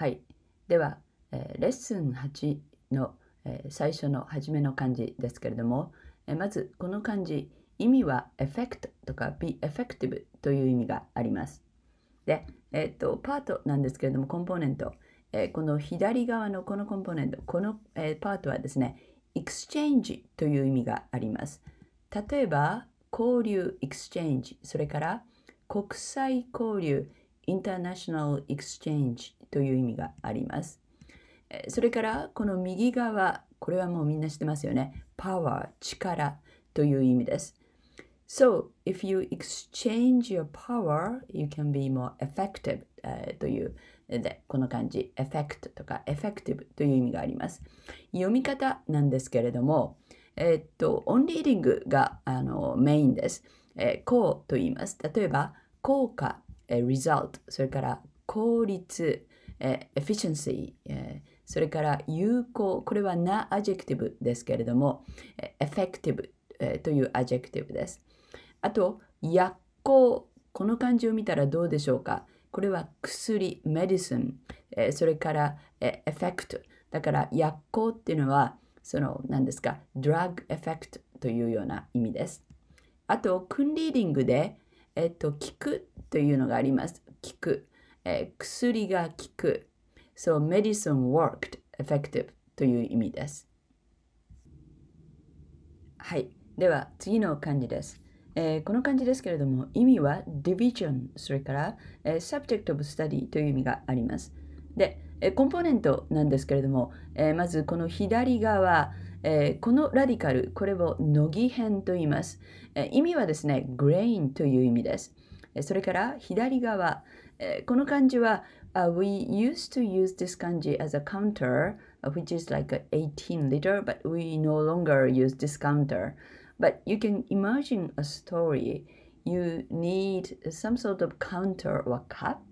はい。では、えレッスン8の、え最初の初めの漢字ですけれども、えまずこの漢字意味はエフェクトとか be effective という意味があります。で、えーと、パートなんですけれどもコンポーネント、えー、この左側のこのコンポーネントこの、えー、パートはですね exchange という意味があります。例えば交流 exchange それから国際交流インターナショナル・エクスチェンジという意味があります。それからこの右側、これはもうみんな知ってますよね。パワー、力という意味です。So, if you exchange your power, you can be more effective、uh, というでこの漢字 effect とか effective という意味があります。読み方なんですけれども、えー、っと、オンリーディングがあのメインです。えー、こうと言います。例えば、効果え result、それから効率、え efficiency、えそれから有効、これはなアジェクティブですけれども、え effective、えというアジェクティブです。あと、薬効、この漢字を見たらどうでしょうかこれは薬、メディスン、えそれから、えエフェクト。だから薬効っていうのは、その何ですか、ドラッグエフェクトというような意味です。あと、クンリーディングで、えっと、効くというのがあります。効く。えー、薬が効く。So, medicine worked effective という意味です。はい。では、次の漢字です。えー、この漢字ですけれども、意味は division、それから、えー、subject of study という意味があります。で、コンポーネントなんですけれども、えまずこの左側、えこのラディカル、これを乃木編と言います、え意味はですね、グレインという意味です。それから左側、えこの漢字は、uh, we used to use this 漢字 as a counter, which is like 18 liter, but we no longer use this counter. But you can imagine a story. You need some sort of counter or cup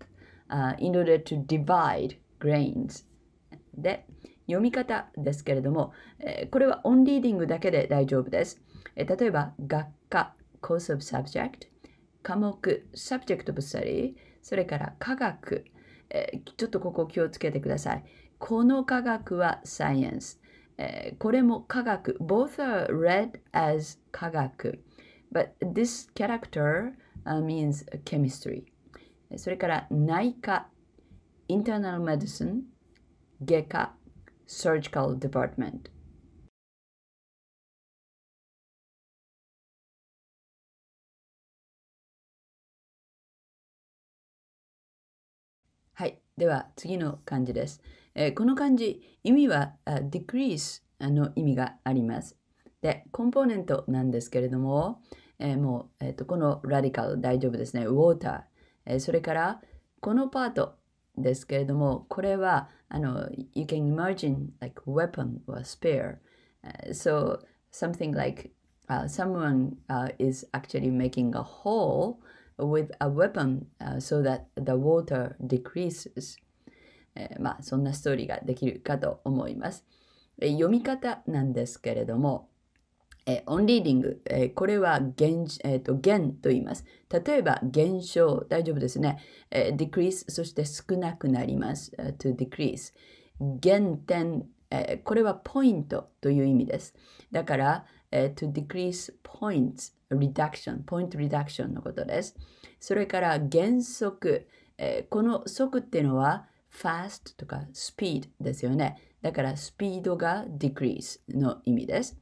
uh, in order to divide grains で読み方ですけれども、えー、これはオンリーディングだけで大丈夫です、えー、例えば学科 course of subject 科目 subject of study それから科学、えー、ちょっとここ気をつけてくださいこの科学は science えこれも科学 both are read as 科学 but this character、uh, means chemistry それから内科、インターナルメディスン、外科、surgical department。はい、では次の漢字です。えー、この漢字、意味は、uh, decrease の意味があります。で、コンポーネントなんですけれども、えー、もう、えーと、このラディカル大丈夫ですね。water。えそれからこのパートですけれどもこれはあの you can imagine like weapon or spear、so something like Uh, someone uh, is actually making a hole with a weapon uh, so that the water decreases、えまあそんなストーリーができるかと思います、え読み方なんですけれどもえオンリーディング、えこれは減、えーと、とと言います。例えば、減少、大丈夫ですね。え decrease、そして少なくなります。to decrease。原点、えこれはポイントという意味です。だから、え to decrease points reduction、ポイント reduction のことです。それから、原則、えこの速っていうのは、fast とか speed ですよね。だから、スピードが decrease の意味です。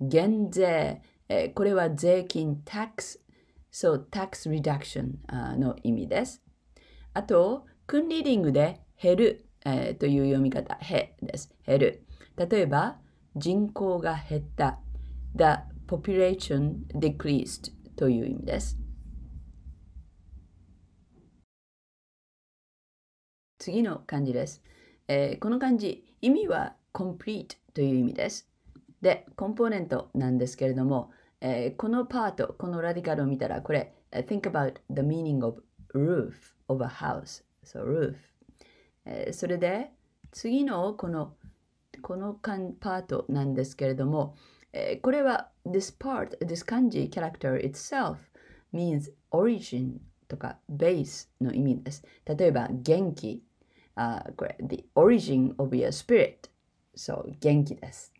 減税、えー、これは税金 tax そう tax reduction の意味ですあとクンリーディングで減る、えー、という読み方へです減る例えば人口が減った the population decreased という意味です次の漢字です、えー、この漢字意味は complete という意味ですで、コンポーネントなんですけれども、えー、このパート、このラディカルを見たら、これ、think about the meaning of roof of a house. So, roof. えー、それで、次のこの、このパートなんですけれども、えー、これは this part, this 漢字 character itself means origin とか base の意味です。例えば元気、あこれ the origin of your spirit。そう、元気です。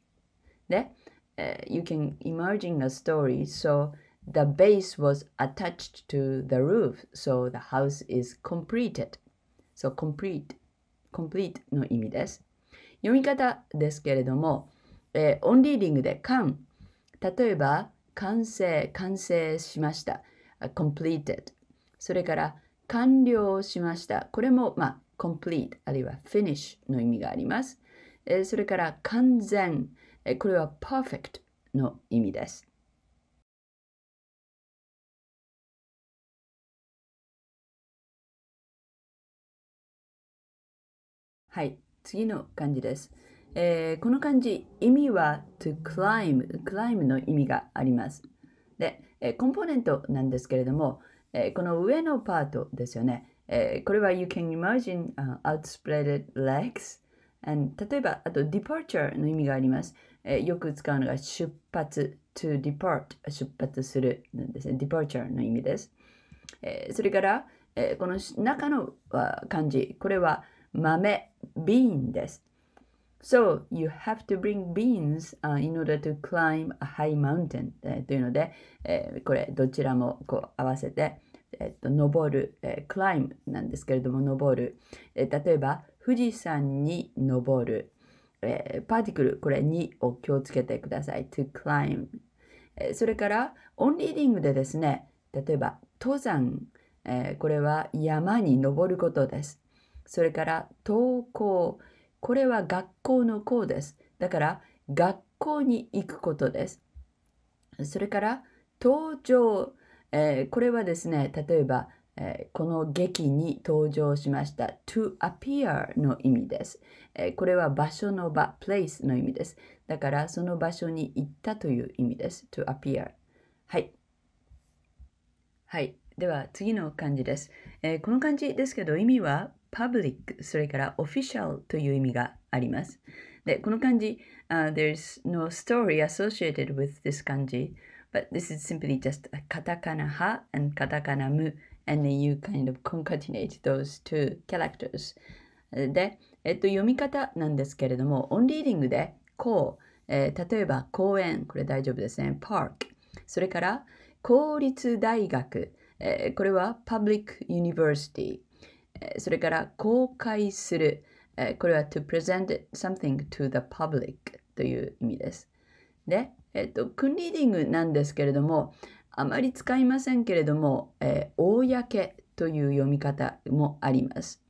ね、uh, you can imagine a story. So the base was attached to the roof. So the house is completed. So complete, complete の意味です。読み方ですけれども、えー、オンリーディングで完。例えば、完成、完成しました。completed。それから、完了しました。これも、まあ、complete あるいは finish の意味があります。えー、それから、完全。これは perfect の意味です。はい、次の漢字です。えー、この漢字、意味は to climb、climb の意味があります。で、えコンポーネントなんですけれども、えー、この上のパートですよね。えー、これは you can imagine、uh, outspreaded legs。例えば、あと departure の意味があります。えー、よく使うのが出発 to depart 出発するなんですね departure の意味です、えー、それから、えー、この中の漢字これは豆 bean です So you have to bring beans、uh, in order to climb a high mountain、えー、というので、えー、これどちらもこう合わせて、えーと、登る、えー、climb なんですけれども登る、えー、例えば富士山に登るえー、パーティクル、これ2を気をつけてください。to climb。えー、それから、オンリーディングでですね、例えば、登山、えー、これは山に登ることです。それから、登校、これは学校の校です。だから、学校に行くことです。それから、登場、えー、これはですね、例えば、えこの劇に登場しました to appear の意味です、えこれは場所の場 place の意味です。だからその場所に行ったという意味です to appear。はい。はい。では次の漢字です、えこの漢字ですけど意味は public、それから official という意味があります。で、この漢字、uh, there's no story associated with this 漢字 but this is simply just a katakana ha and katakana mu and then you kind of concatenate those two characters で、えっと、読み方なんですけれどもオンリーディングでこう、えー、例えば公園これ大丈夫ですね park それから公立大学、えー、これは public university それから公開する、えー、これは to present something to the public という意味ですで、えっと、クンリーディングなんですけれども、あまり使いませんけれども、えー、公という読み方もあります。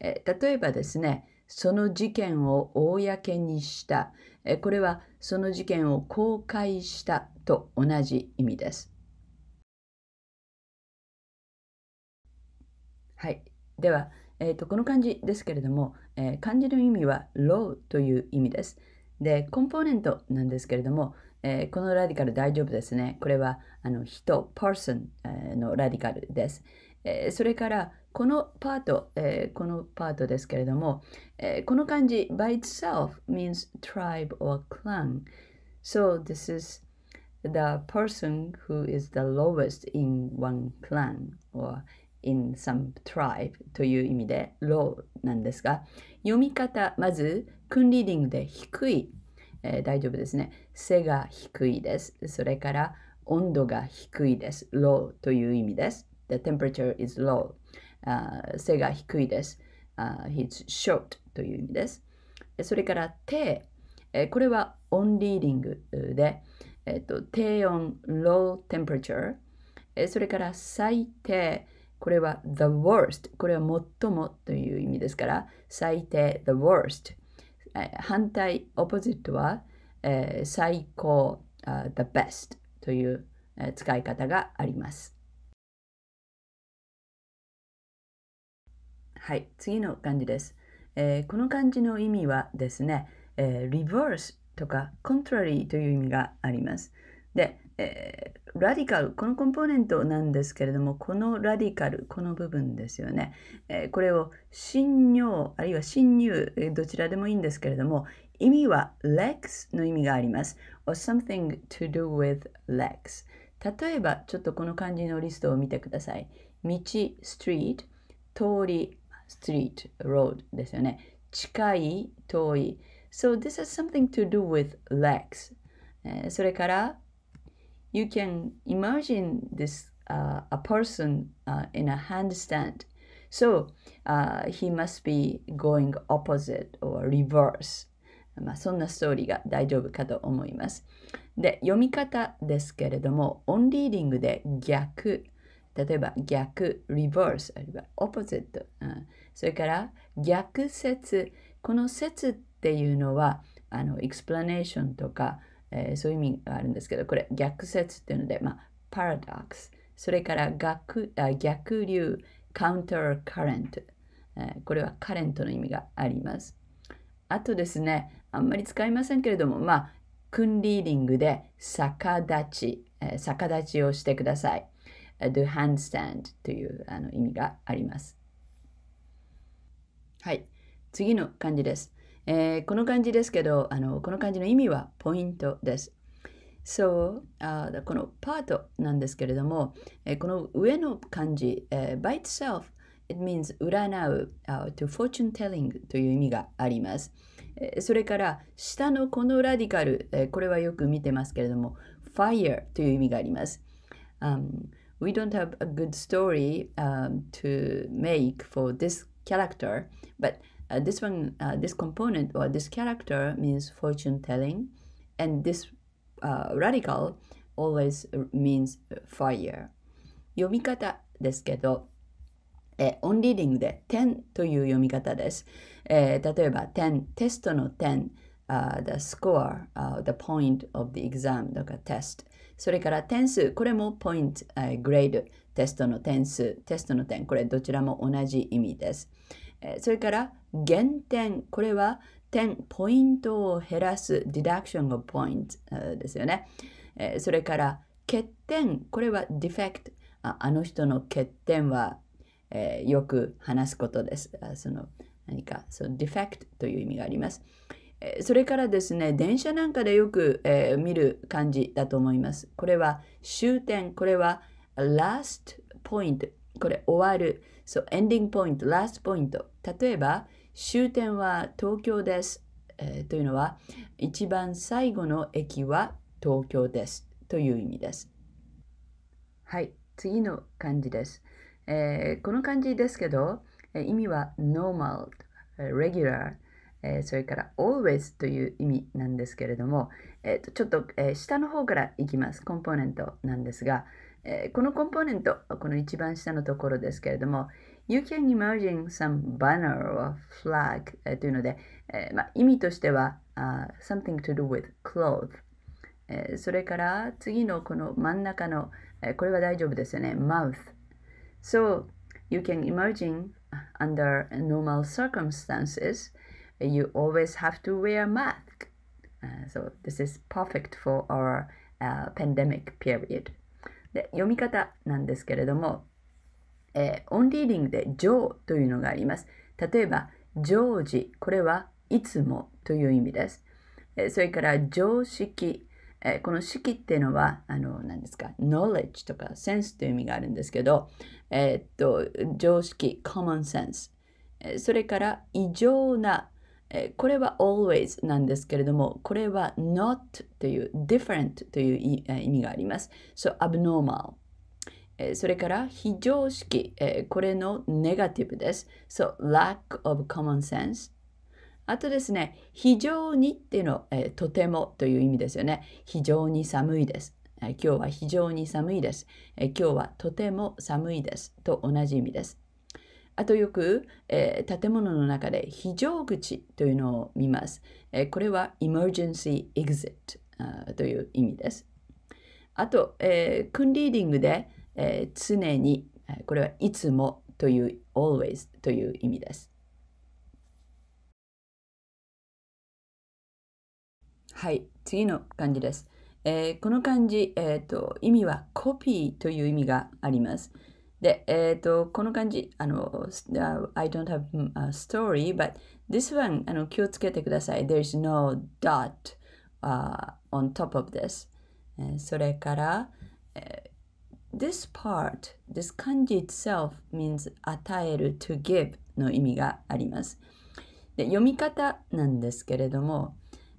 えー、例えばですね、その事件を公にした、えー、これはその事件を公開したと同じ意味です。はい、では、えーと、この漢字ですけれども、えー、漢字の意味は「ロー」という意味です。でコンポーネントなんですけれどもえー、このラディカル大丈夫ですね。これはあの人、person のラディカルです。えー、それからこのパート、えー、このパートですけれども、えー、この漢字 by itself means tribe or clan. So this is the person who is the lowest in one clan or in some tribe という意味で low なんですが、読み方、まず、クンリーディングで低い、えー、大丈夫ですね。背が低いです。それから温度が低いです。low という意味です。The temperature is low. 背が低いです。Uh, he's short という意味です。それから低。これはオンリーディングで、えっと、低温 low temperature。それから最低。これは the worst。これは最もという意味ですから、最低 the worst。反対、オ s ジ t トはえー、最高、uh, the best という、えー、使い方があります。はい、次の漢字です。えー、この漢字の意味はですね、えー、reverse とか contrary という意味があります。で、えー、ラディカル、このコンポーネントなんですけれども、このラディカル、この部分ですよね。えー、これを信用、あるいは侵入、どちらでもいいんですけれども、意味は legs の意味があります。or something to do with legs。例えば、ちょっとこの漢字のリストを見てください。道、street、通り、street、road ですよね。近い、遠い。So this has something to do with legs. それから、You can imagine this uh, a person uh, in a handstand. So uh, he must be going opposite or reverse. まあ、そんなストーリーが大丈夫かと思います。で、読み方ですけれども、オンリーディングで逆、例えば逆、リバース、あるいはオポ o ット、t e それから逆説、この説っていうのは、あの、エクスプラネーションとか、えー、そういう意味があるんですけど、これ逆説っていうので、まあ、パラドックス、それから逆あ逆流、カウンターカレント、これはカレントの意味があります。あとですね、あんまり使いませんけれども、まあ、クンリーディングで逆立ち、え逆立ちをしてください。do handstand というあの意味があります。はい、次の漢字です。えー、この漢字ですけどあの、この漢字の意味はポイントです。So, あこのパートなんですけれども、えー、この上の漢字、えー、by itself, it means 占う、uh, to fortune telling という意味があります。それから下のこのラディカル、これはよく見てますけれども、fire という意味があります。Um, we don't have a good story、um, to make for this character, but Uh, this one, uh, this component or this character means fortune telling, and this uh, radical always means fire. 読み方ですけど、えオンリーディングで点という読み方です。えー、例えば点、テストの点、uh, the score,、uh, the point of the exam とか test。それから点数、これもポイント、え grade, テストの点数、テストの点、これどちらも同じ意味です。えー、それから減点、これは点、ポイントを減らす、d e ディダクシ o ンがポイント、えー、ですよね。えー、それから欠点、これは defect、ああの人の欠点はえー、よく話すことです。その何かそのディフェクトという意味があります。それからですね、電車なんかでよく、えー、見る感じだと思います。これは終点、これは last point、これ終わる、そう、ending point、last point。例えば、終点は東京です、えー、というのは、一番最後の駅は東京ですという意味です。はい、次の漢字です。えー、この漢字ですけど、え意味は normal regular、えそれから always という意味なんですけれども、えー、とちょっと、え下の方からいきます。コンポーネントなんですが、えこのコンポーネント、この一番下のところですけれども、You can imagine some banner or flag、えというので、えまあ、意味としては、uh, something to do with clothes、えそれから次のこの真ん中の、えこれは大丈夫ですよね、mouth、So you can imagine under normal circumstances, you always have to wear a mask. Uh, so this is perfect for our uh, pandemic period. で読み方なんですけれども、えー、オンリーディングで「ジョー」というのがあります。例えば「ジョージ」これはいつもという意味です。えー、それから「常識」えー、この「式」っていうのはあの何ですか「knowledge」とか「sense という意味があるんですけどえー、っと常識 common sense それから異常なこれは always なんですけれどもこれは not という different という意味があります。So abnormal それから非常識これのネガティブです。So lack of common sense あとですね、非常にっていうの、えとてもという意味ですよね。非常に寒いです。今日は非常に寒いです。今日はとても寒いです。と同じ意味です。あとよく、えー、建物の中で非常口というのを見ます。えー、これは emergency exit という意味です。あと、えー、クンリーディングで、えー、常に、これはいつもという always という意味です。はい、次の漢字です。えー、この漢字、えーと、意味はコピーという意味があります。で、えーと、この漢字、あの、I don't have a story, but this one あの気をつけてください。There's no dot、uh, on top of this. それから、This part, this 漢字 itself means 与える to give の意味があります。で読み方なんですけれども、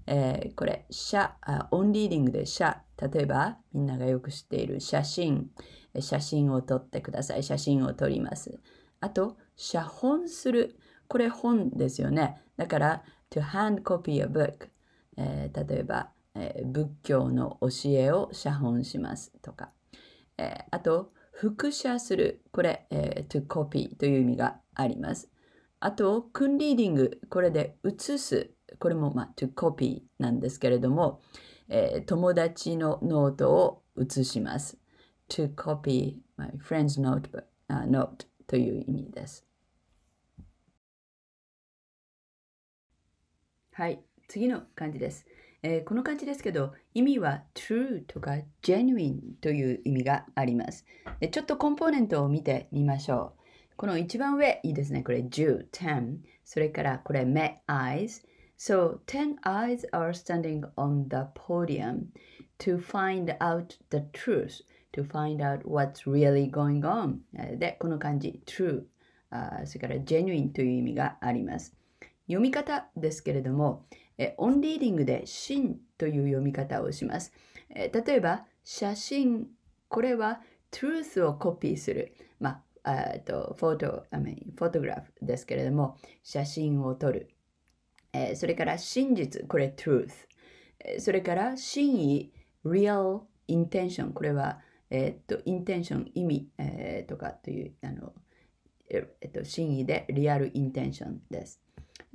えー、これ、写、オンリーディングで写、例えばみんながよく知っている写真、写真を撮ってください。写真を撮ります。あと、写本する。これ本ですよね。だから、to hand copy a book、えー、例えば、えー、仏教の教えを写本しますとか。えー、あと、複写する。これ、えー、to copy という意味があります。あと、クンリーディング。これで写す。これも、まあ、to copy なんですけれども、えー、友達のノートを写します。to copy my friend's note, uh, note という意味です。はい、次の漢字です。えー、この漢字ですけど意味は true とか genuine という意味がありますでちょっとコンポーネントを見てみましょうこの一番上いいですねこれ10 10それからこれ目 eyes So, 10 eyes are standing on the podium to find out the truth, to find out what's really going on. で、この漢字 true、それから genuine という意味があります。読み方ですけれども、オンリーディングで真という読み方をします。例えば、写真、これは truth をコピーする。まあ、あとフォト、I mean, フォトグラフですけれども、写真を撮る。えー、それから真実、これ truth。それから真意、real intention。これは、えっ、と、intention、意味、えー、とかという、あの、えっ、と、真意で real intention です。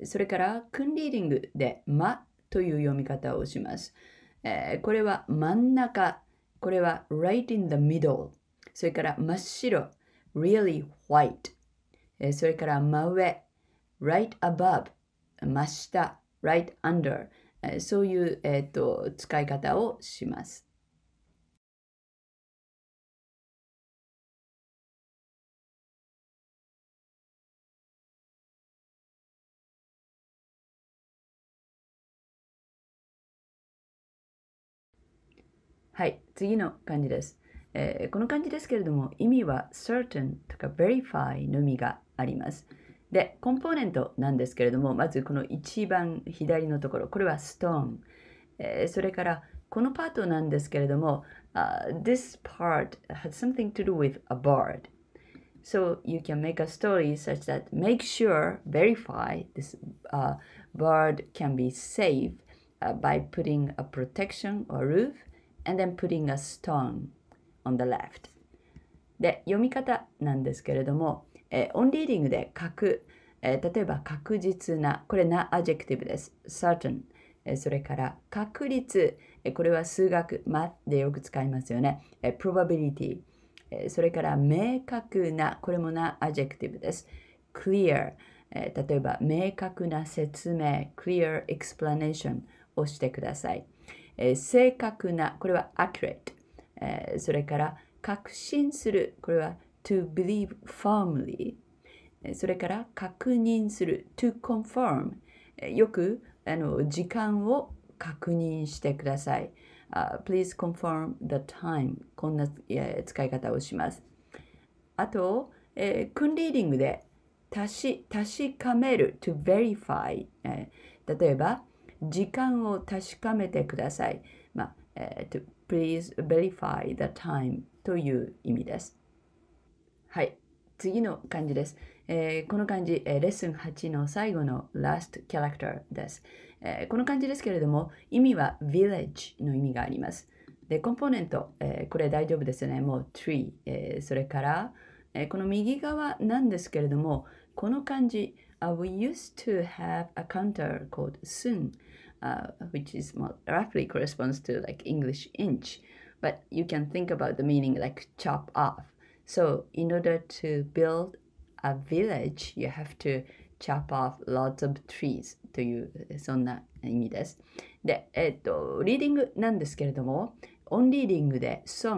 それから、訓ンリーディングで、まという読み方をします。えー、これは真ん中。これは right in the middle。それから真っ白。really white。それから真上。right above。真下 right under そういう、えーと、使い方をします。はい、次の漢字です。えー、この漢字ですけれども、意味は certain とか verify のみがあります。で、コンポーネントなんですけれども、まずこの一番左のところ、これはストーン。えー、それから、このパートなんですけれども、uh, This part has something to do with a bird. So you can make a story such that make sure, verify this uh, bird can be safe uh, by putting a protection or roof and then putting a stone on the left. で、読み方なんですけれども、えー、オンリーディングでく、えー、例えば確実な、これなアジェクティブです。certain、えー、それから確率、えー、これは数学、マでよく使いますよね。えー、probability、えー、それから明確な、これもなアジェクティブです。clear、えー、例えば明確な説明、clear explanation をしてください。えー、正確な、これは accurate、えー、それから確信する、これは to believe firmly それから確認する to confirm よくあの時間を確認してください。Uh, please confirm the time こんな使い方をします。あと、えー、クンリーディングで確確かめる to verify、えー、例えば時間を確かめてください。まあえー、to please verify the time という意味です。はい。次の漢字です。えー、この漢字、えー、レッスン8の最後の last character です、えー、この漢字ですけれども、意味は village の意味があります。で、コンポーネント、えこれ大丈夫ですよね。もう tree、えそれから、えこの右側なんですけれども、この漢字、uh, we used to have a counter called sun, uh, which is more roughly corresponds to like English inch, but you can think about the meaning like chop off. So, in order to build a village, you have to chop off lots of trees というそんな意味です。で、えっと、リーディングなんですけれども、オンリーディングで s o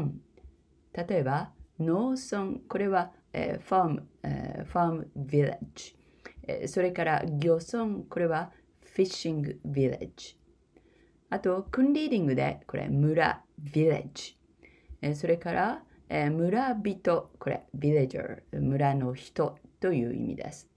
例えば農村、これは、えー、ファーム、えー、ファームィレッジ、えそれから漁村、これはフィッシングィレッジ。あと、クンリーディングでこれ村ィレッジ、えそれからえー、村人、これ、ビレジャー、村の人という意味です。